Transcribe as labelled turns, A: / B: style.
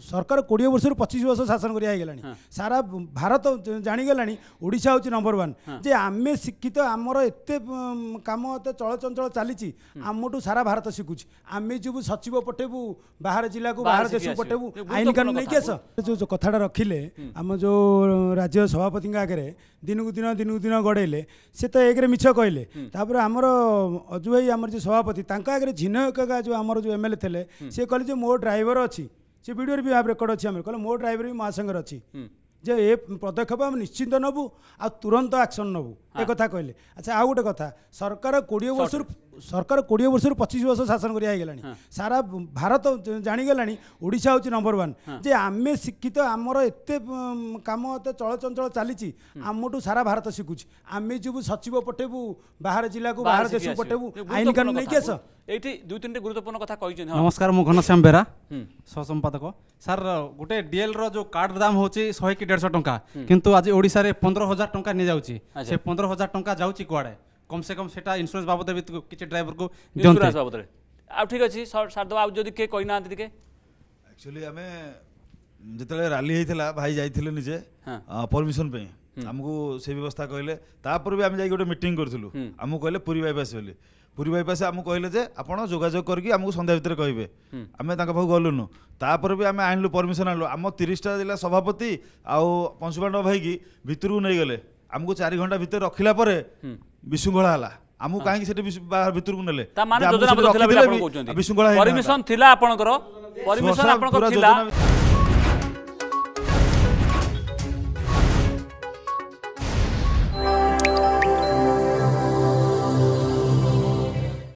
A: ସରକାର କୋଡ଼ିଏ ବର୍ଷରୁ ପଚିଶ ବର୍ଷ ଶାସନ କରିବା ହେଇଗଲାଣି ସାରା ଭାରତ ଜାଣିଗଲାଣି ଓଡ଼ିଶା ହେଉଛି ନମ୍ବର ୱାନ୍ ଯେ ଆମେ ଶିକ୍ଷିତ ଆମର ଏତେ କାମ ଏତେ ଚଳଚଞ୍ଚଳ ଚାଲିଛି ଆମଠୁ ସାରା ଭାରତ ଶିଖୁଛି ଆମେ ଯିବୁ ସଚିବ ପଠେଇବୁ ବାହାର ଜିଲ୍ଲାକୁ ବାହାର ଦେଶକୁ ପଠେଇବୁ ଆଇନ କାନୁନ ନେଇକି ଆସ ଯେଉଁ କଥାଟା ରଖିଲେ ଆମ ଯେଉଁ ରାଜ୍ୟ ସଭାପତିଙ୍କ ଆଗରେ ଦିନକୁ ଦିନ ଦିନକୁ ଦିନ ଗଡ଼େଇଲେ ସେ ତ ଏକରେ ମିଛ କହିଲେ ତାପରେ ଆମର ଅଜୁ ଭାଇ ଆମର ଯେଉଁ ସଭାପତି ତାଙ୍କ ଆଗରେ ଝିନ ଏକା ଯେଉଁ ଆମର ଯେଉଁ ଏମ୍ ଏଲ୍ ଏ ଥିଲେ ସେ କହିଲେ ଯେ ମୋ ଡ୍ରାଇଭର ଅଛି ସେ ଭିଡ଼ିଓରେ ବି ମ୍ୟାପ୍ ରେକର୍ଡ଼ ଅଛି ଆମର କହିଲେ ମୋ ଡ୍ରାଇଭର ବି ମା ସାଙ୍ଗରେ ଅଛି ଯେ ଏ ପଦକ୍ଷେପ ଆମେ ନିଶ୍ଚିନ୍ତ ନେବୁ ଆଉ ତୁରନ୍ତ ଆକ୍ସନ୍ ନେବୁ ଏ କଥା କହିଲେ ଆଚ୍ଛା ଆଉ ଗୋଟେ କଥା ସରକାର କୋଡ଼ିଏ ବର୍ଷରୁ ସରକାର କୋଡ଼ିଏ ବର୍ଷରୁ ପଚିଶ ବର୍ଷ ଶାସନ କରିବା ହେଇଗଲାଣି ସାରା ଭାରତ ଜାଣିଗଲାଣି ଓଡ଼ିଶା ହେଉଛି ନମ୍ବର ୱାନ୍ ଯେ ଆମେ ଶିକ୍ଷିତ ଆମର ଏତେ କାମ ଏତେ ଚଳଚଞ୍ଚଳ ଚାଲିଛି ଆମଠୁ ସାରା ଭାରତ ଶିଖୁଛି ଆମେ ଯିବୁ ସଚିବ ପଠେଇବୁ ବାହାର ଜିଲ୍ଲାକୁ ବାହାର ଦେଶକୁ ପଠେଇବୁ ଆଇନ କାନୁନ ନେଇକି ଆସ ଏଇଠି ଦୁଇ ତିନିଟି ଗୁରୁତ୍ୱପୂର୍ଣ୍ଣ କଥା କହିଛନ୍ତି ନମସ୍କାର ମୁଁ ଘନଶ୍ୟାମ ବେରା
B: ସହସମ୍ପାଦକ ସାର୍ ଗୋଟେ ଡିଏଲ୍ର ଯେଉଁ କାର୍ଡ ଦାମ ହେଉଛି ଶହେ କି ଦେଢ଼ଶହ ଟଙ୍କା କିନ୍ତୁ ଆଜି ଓଡ଼ିଶାରେ ପନ୍ଦର ହଜାର ଟଙ୍କା ନିଆଯାଉଛି ସେ ପନ୍ଦର ହଜାର ଟଙ୍କା ଯାଉଛି କୁଆଡ଼େ কম সে কম সেটা ইন্স্যুরান্স বাবদে কিছু ড্রাইভরকে ইন্স্যুরান্স বাবদে ଆଉ ଠିକ୍ ଅଛି ସାରଦେବ ଆଉ ଯଦି କିଏ କହିନାହାନ୍ତି ଟିକେ
C: ଆକ୍ଚୁଆଲି ଆମେ ଯେତେବେଳେ ରାଲି ହେଇଥିଲା ଭାଇ ଯାଇଥିଲେ ନିଜେ ପରମିସନ ପାଇଁ ଆମକୁ ସେ ବ୍ୟବସ୍ଥା କହିଲେ ତାପରେ ବି ଆମେ ଯାଇକି ଗୋଟେ ମିଟିଂ କରିଥିଲୁ ଆମକୁ କହିଲେ ପୁରୀ ବାଇପାସ୍ ବୋଲି ପୁରୀ ବାଇପାସ୍ ଆମକୁ କହିଲେ ଯେ ଆପଣ ଯୋଗାଯୋଗ କରିକି ଆମକୁ ସନ୍ଧ୍ୟା ଭିତରେ କହିବେ ଆମେ ତାଙ୍କ ପାଖକୁ ଗଲୁନୁ ତାପରେ ବି ଆମେ ଆଣିଲୁ ପରମିସନ ଆଣିଲୁ ଆମ ତିରିଶଟା ଜିଲ୍ଲା ସଭାପତି ଆଉ ପଂଶୁପାଣ୍ଡବ ଭାଇକି ଭିତରକୁ ନେଇଗଲେ ଆମକୁ ଚାରି ଘଣ୍ଟା ଭିତରେ ରଖିଲା ପରେ माने विशुङ्गला
B: थिला